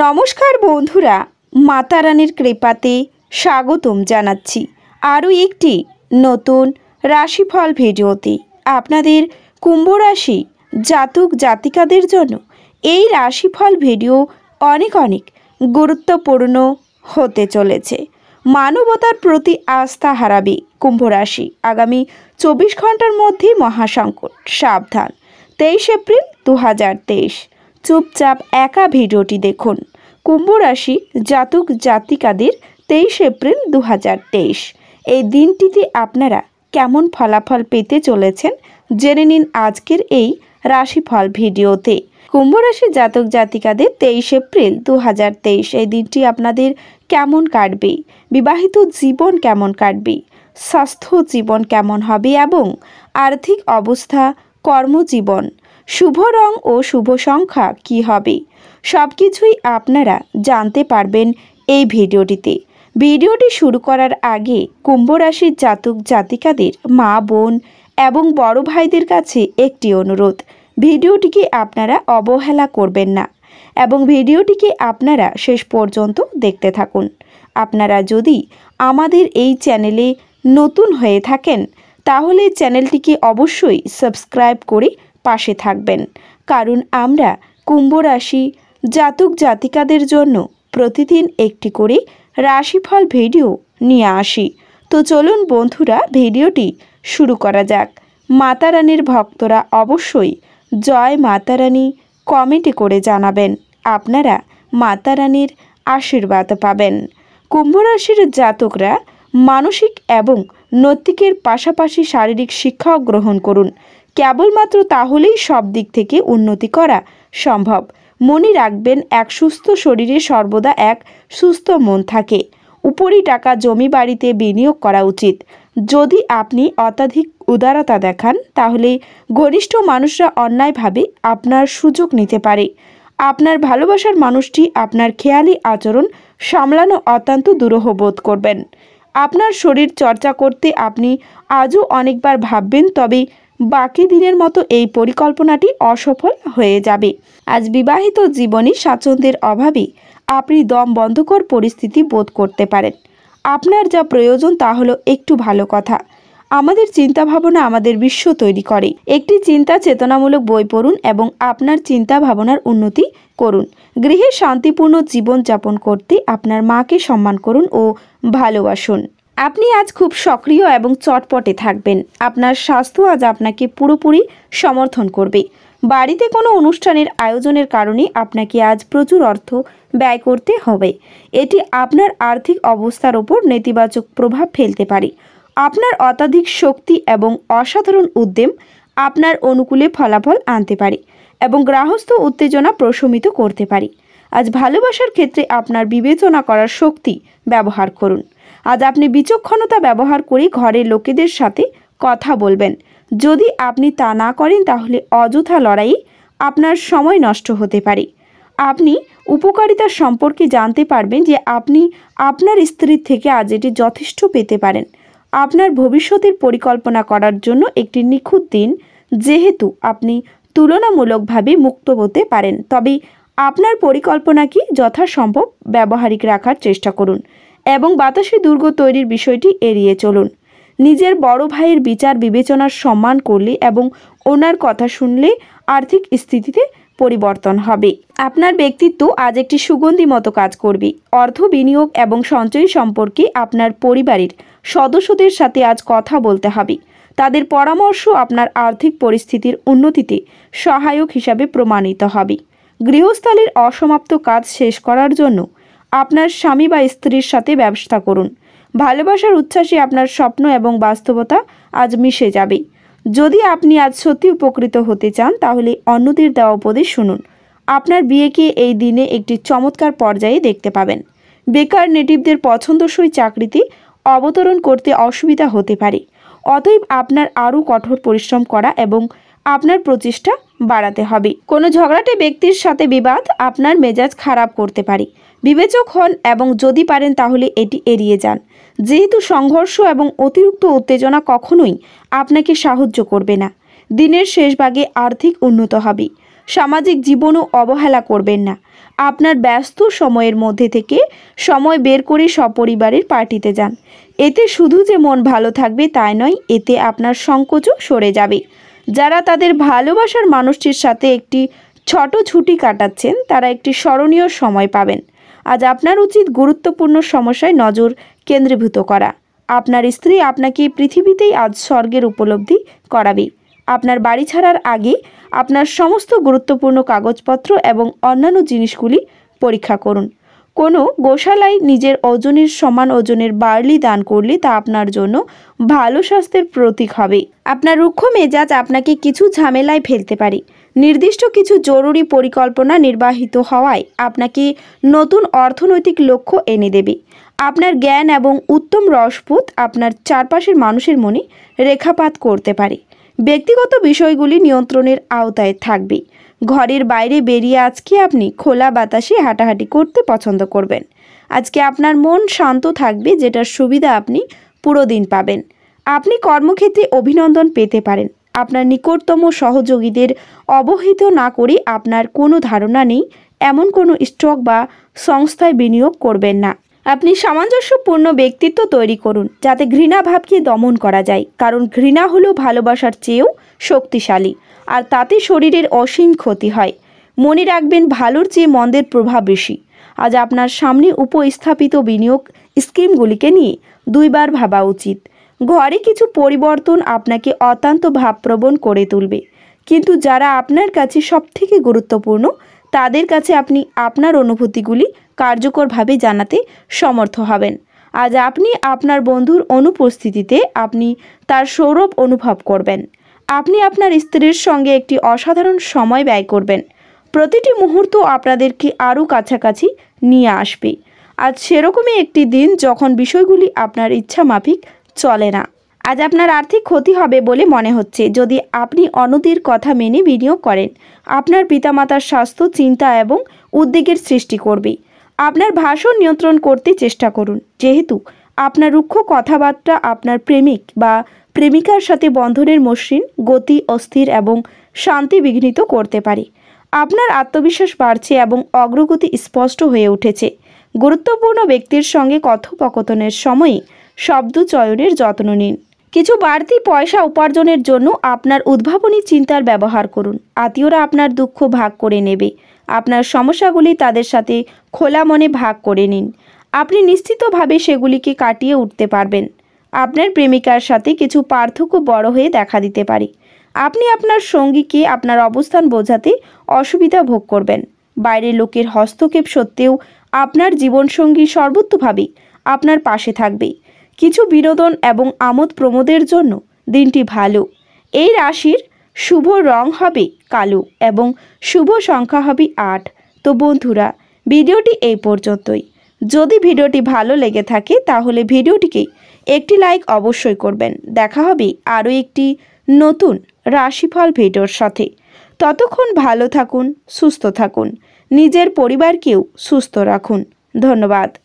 নমস্কার বন্ধুরা মাতারানির কৃপাতে স্বাগতম জানাচ্ছি আরও একটি নতুন রাশিফল ভিডিওতে আপনাদের কুম্ভ রাশি জাতক জাতিকাদের জন্য এই রাশিফল ভিডিও অনেক অনেক গুরুত্বপূর্ণ হতে চলেছে মানবতার প্রতি আস্থা হারাবে কুম্ভ রাশি আগামী চব্বিশ ঘন্টার মধ্যে মহাসংকট সাবধান তেইশ এপ্রিল দু হাজার চুপচাপ একা ভিডিওটি দেখুন কুম্ভ রাশি জাতক জাতিকাদের তেইশ এপ্রিল দু এই দিনটিতে আপনারা কেমন ফলাফল পেতে চলেছেন জেনে নিন আজকের এই রাশিফল ভিডিওতে কুম্ভ রাশি জাতক জাতিকাদের তেইশ এপ্রিল দু এই দিনটি আপনাদের কেমন কাটবে বিবাহিত জীবন কেমন কাটবে স্বাস্থ্য জীবন কেমন হবে এবং আর্থিক অবস্থা কর্মজীবন শুভ রং ও শুভ সংখ্যা কি হবে সব কিছুই আপনারা জানতে পারবেন এই ভিডিওটিতে ভিডিওটি শুরু করার আগে কুম্ভরাশির জাতক জাতিকাদের মা বোন এবং বড় ভাইদের কাছে একটি অনুরোধ ভিডিওটিকে আপনারা অবহেলা করবেন না এবং ভিডিওটিকে আপনারা শেষ পর্যন্ত দেখতে থাকুন আপনারা যদি আমাদের এই চ্যানেলে নতুন হয়ে থাকেন তাহলে চ্যানেলটিকে অবশ্যই সাবস্ক্রাইব করে পাশে থাকবেন কারণ আমরা কুম্ভ রাশি জাতক জাতিকাদের জন্য প্রতিদিন একটি করে রাশিফল ভিডিও নিয়ে আসি তো চলুন বন্ধুরা ভিডিওটি শুরু করা যাক মাতারানির ভক্তরা অবশ্যই জয় মাতারানি কমেন্টে করে জানাবেন আপনারা মাতারানির আশীর্বাদ পাবেন কুম্ভ রাশির জাতকরা মানসিক এবং নৈতিকের পাশাপাশি শারীরিক শিক্ষাও গ্রহণ করুন কেবলমাত্র তাহলেই সব দিক থেকে উন্নতি করা সম্ভব মনে রাখবেন এক সুস্থ শরীরে সর্বদা এক সুস্থ মন থাকে উপরি টাকা জমি বাড়িতে বিনিয়োগ করা উচিত যদি আপনি অত্যাধিক উদারতা দেখান তাহলে ঘনিষ্ঠ মানুষরা অন্যায়ভাবে আপনার সুযোগ নিতে পারে আপনার ভালোবাসার মানুষটি আপনার খেয়ালি আচরণ সামলানো অত্যন্ত দুরূহ বোধ করবেন আপনার শরীর চর্চা করতে আপনি আজও অনেকবার ভাববেন তবে বাকি দিনের মতো এই পরিকল্পনাটি অসফল হয়ে যাবে আজ বিবাহিত জীবনে স্বাচ্ছন্দ্যের অভাবে আপনি দম বন্ধকর পরিস্থিতি বোধ করতে পারেন আপনার যা প্রয়োজন তা হলো একটু ভালো কথা আমাদের চিন্তা ভাবনা আমাদের বিশ্ব তৈরি করে একটি চিন্তা চেতনামূলক বই পড়ুন এবং আপনার চিন্তা ভাবনার উন্নতি করুন গৃহে শান্তিপূর্ণ জীবনযাপন করতে আপনার মাকে সম্মান করুন ও ভালোবাসুন আপনি আজ খুব সক্রিয় এবং চটপটে থাকবেন আপনার স্বাস্থ্য আজ আপনাকে পুরোপুরি সমর্থন করবে বাড়িতে কোনো অনুষ্ঠানের আয়োজনের কারণে আপনাকে আজ প্রচুর অর্থ ব্যয় করতে হবে এটি আপনার আর্থিক অবস্থার ওপর নেতিবাচক প্রভাব ফেলতে পারে আপনার অত্যাধিক শক্তি এবং অসাধারণ উদ্যম আপনার অনুকূলে ফলাফল আনতে পারে এবং গ্রাহস্থ উত্তেজনা প্রশমিত করতে পারে আজ ভালোবাসার ক্ষেত্রে আপনার বিবেচনা করার শক্তি ব্যবহার করুন আজ আপনি বিচক্ষণতা ব্যবহার করে ঘরের লোকেদের সাথে কথা বলবেন যদি আপনি তা না করেন তাহলে অযথা লড়াই আপনার সময় নষ্ট হতে পারে আপনি উপকারিতা সম্পর্কে জানতে পারবেন যে আপনি আপনার স্ত্রীর থেকে আজ এটি যথেষ্ট পেতে পারেন আপনার ভবিষ্যতের পরিকল্পনা করার জন্য একটি নিখুঁত দিন যেহেতু আপনি তুলনামূলকভাবে মুক্ত হতে পারেন তবে আপনার পরিকল্পনাকে যথাসম্ভব ব্যবহারিক রাখার চেষ্টা করুন এবং বাতাসে দুর্গ তৈরির বিষয়টি এড়িয়ে চলুন নিজের বড় ভাইয়ের বিচার বিবেচনার সম্মান করলে এবং ওনার কথা শুনলে আর্থিক স্থিতিতে পরিবর্তন হবে আপনার ব্যক্তিত্ব আজ একটি সুগন্ধি মতো কাজ করবে অর্থ বিনিয়োগ এবং সঞ্চয় সম্পর্কে আপনার পরিবারের সদস্যদের সাথে আজ কথা বলতে হবে তাদের পরামর্শ আপনার আর্থিক পরিস্থিতির উন্নতিতে সহায়ক হিসাবে প্রমাণিত হবে গৃহস্থলের অসমাপ্ত কাজ শেষ করার জন্য আপনার স্বামী বা স্ত্রীর সাথে ব্যবসা করুন ভালোবাসার উচ্ছ্বাসে আপনার স্বপ্ন এবং বাস্তবতা আজ মিশে যাবে যদি আপনি আজ সত্যি উপকৃত হতে চান তাহলে অন্যদের দেওয়া উপদেশ শুনুন আপনার বিয়েকে এই দিনে একটি চমৎকার পর্যায়ে দেখতে পাবেন বেকার নেটিভদের পছন্দসই চাকরিতে অবতরণ করতে অসুবিধা হতে পারে অতএব আপনার আরও কঠোর পরিশ্রম করা এবং আপনার প্রচেষ্টা বাড়াতে হবে কোনো ঝগড়াটে ব্যক্তির সাথে বিবাদ আপনার মেজাজ খারাপ করতে পারে বিবেচক হন এবং যদি পারেন তাহলে এটি এড়িয়ে যান যেহেতু সংঘর্ষ এবং অতিরিক্ত উত্তেজনা কখনোই আপনাকে সাহায্য করবে না দিনের শেষ ভাগে আর্থিক উন্নত হবে সামাজিক জীবনও অবহেলা করবেন না আপনার ব্যস্ত সময়ের মধ্যে থেকে সময় বের করে সপরিবারের পার্টিতে যান এতে শুধু যে মন ভালো থাকবে তাই নয় এতে আপনার সংকোচও সরে যাবে যারা তাদের ভালোবাসার মানুষটির সাথে একটি ছোট ছুটি কাটাচ্ছেন তারা একটি স্মরণীয় সময় পাবেন আজ আপনার উচিত গুরুত্বপূর্ণ সমস্যায় নজর কেন্দ্রীভূত করা আপনার স্ত্রী আপনাকে পৃথিবীতেই আজ স্বর্গের উপলব্ধি করাবে আপনার বাড়ি ছাড়ার আগে আপনার সমস্ত গুরুত্বপূর্ণ কাগজপত্র এবং অন্যান্য জিনিসগুলি পরীক্ষা করুন কোনো গোশালায় নিজের ওজনের সমান ওজনের বার্লি দান করলে তা আপনার জন্য ভালো স্বাস্থ্যের প্রতীক হবে আপনার রুক্ষ মেজাজ আপনাকে কিছু ঝামেলায় ফেলতে পারে নির্দিষ্ট কিছু জরুরি পরিকল্পনা নির্বাহিত হওয়ায় আপনাকে নতুন অর্থনৈতিক লক্ষ্য এনে দেবে আপনার জ্ঞান এবং উত্তম রসপুত আপনার চারপাশের মানুষের মনে রেখাপাত করতে পারে ব্যক্তিগত বিষয়গুলি নিয়ন্ত্রণের আওতায় থাকবে ঘরের বাইরে বেরিয়ে আজকে আপনি খোলা বাতাসে হাঁটাহাঁটি করতে পছন্দ করবেন আজকে আপনার মন শান্ত থাকবে যেটার সুবিধা আপনি পুরো দিন পাবেন আপনি কর্মক্ষেত্রে অভিনন্দন পেতে পারেন আপনার নিকটতম সহযোগীদের অবহিত না করে আপনার কোনো ধারণা নেই এমন কোনো স্টক বা সংস্থায় বিনিয়োগ করবেন না আপনি সামঞ্জস্যপূর্ণ ব্যক্তিত্ব তৈরি করুন যাতে ঘৃণা ভাবকে দমন করা যায় কারণ ঘৃণা হলো ভালোবাসার চেয়েও শক্তিশালী আর তাতে শরীরের অসীম ক্ষতি হয় মনে রাখবেন ভালোর চেয়ে মন্দের প্রভাব বেশি আজ আপনার সামনে উপস্থাপিত বিনিয়োগ স্কিমগুলিকে নিয়ে দুইবার ভাবা উচিত ঘরে কিছু পরিবর্তন আপনাকে অত্যন্ত ভাবপ্রবণ করে তুলবে কিন্তু যারা আপনার কাছে সবথেকে গুরুত্বপূর্ণ তাদের কাছে আপনি আপনার অনুভূতিগুলি কার্যকরভাবে জানাতে সমর্থ হবেন আজ আপনি আপনার বন্ধুর অনুপস্থিতিতে আপনি তার সৌরভ অনুভব করবেন আপনি আপনার স্ত্রীর সঙ্গে একটি অসাধারণ সময় ব্যয় করবেন প্রতিটি মুহূর্ত আপনাদেরকে আরও কাছাকাছি নিয়ে আসবে আজ সেরকমই একটি দিন যখন বিষয়গুলি আপনার ইচ্ছা মাফিক চলে না আজ আপনার আর্থিক ক্ষতি হবে বলে মনে হচ্ছে যদি আপনি অনতির কথা মেনে বিনিয়োগ করেন আপনার পিতামাতার স্বাস্থ্য চিন্তা এবং উদ্বেগের সৃষ্টি করবে আপনার ভাষণ নিয়ন্ত্রণ করতে চেষ্টা করুন যেহেতু আপনার রুক্ষ কথাবার্তা আপনার প্রেমিক বা প্রেমিকার সাথে বন্ধনের মসৃণ গতি অস্থির এবং শান্তি বিঘ্নিত করতে পারে আপনার আত্মবিশ্বাস বাড়ছে এবং অগ্রগতি স্পষ্ট হয়ে উঠেছে গুরুত্বপূর্ণ ব্যক্তির সঙ্গে কথোপকথনের সময়ে শব্দ চয়নের যত্ন নিন কিছু বাড়তি পয়সা উপার্জনের জন্য আপনার উদ্ভাবনী চিন্তার ব্যবহার করুন আত্মীয়রা আপনার দুঃখ ভাগ করে নেবে আপনার সমস্যাগুলি তাদের সাথে খোলা মনে ভাগ করে নিন আপনি নিশ্চিতভাবে সেগুলিকে কাটিয়ে উঠতে পারবেন আপনার প্রেমিকার সাথে কিছু পার্থক্য বড় হয়ে দেখা দিতে পারে আপনি আপনার সঙ্গীকে আপনার অবস্থান বোঝাতে অসুবিধা ভোগ করবেন বাইরের লোকের হস্তক্ষেপ সত্ত্বেও আপনার জীবনসঙ্গী সর্বোত্তভাবে আপনার পাশে থাকবে কিছু বিনোদন এবং আমোদ প্রমোদের জন্য দিনটি ভালো এই রাশির শুভ রং হবে কালো এবং শুভ সংখ্যা হবে আট তো বন্ধুরা ভিডিওটি এই পর্যন্তই যদি ভিডিওটি ভালো লেগে থাকে তাহলে ভিডিওটিকে একটি লাইক অবশ্যই করবেন দেখা হবে আরও একটি নতুন রাশিফল ভিডিওর সাথে ততক্ষণ ভালো থাকুন সুস্থ থাকুন নিজের পরিবারকেও সুস্থ রাখুন ধন্যবাদ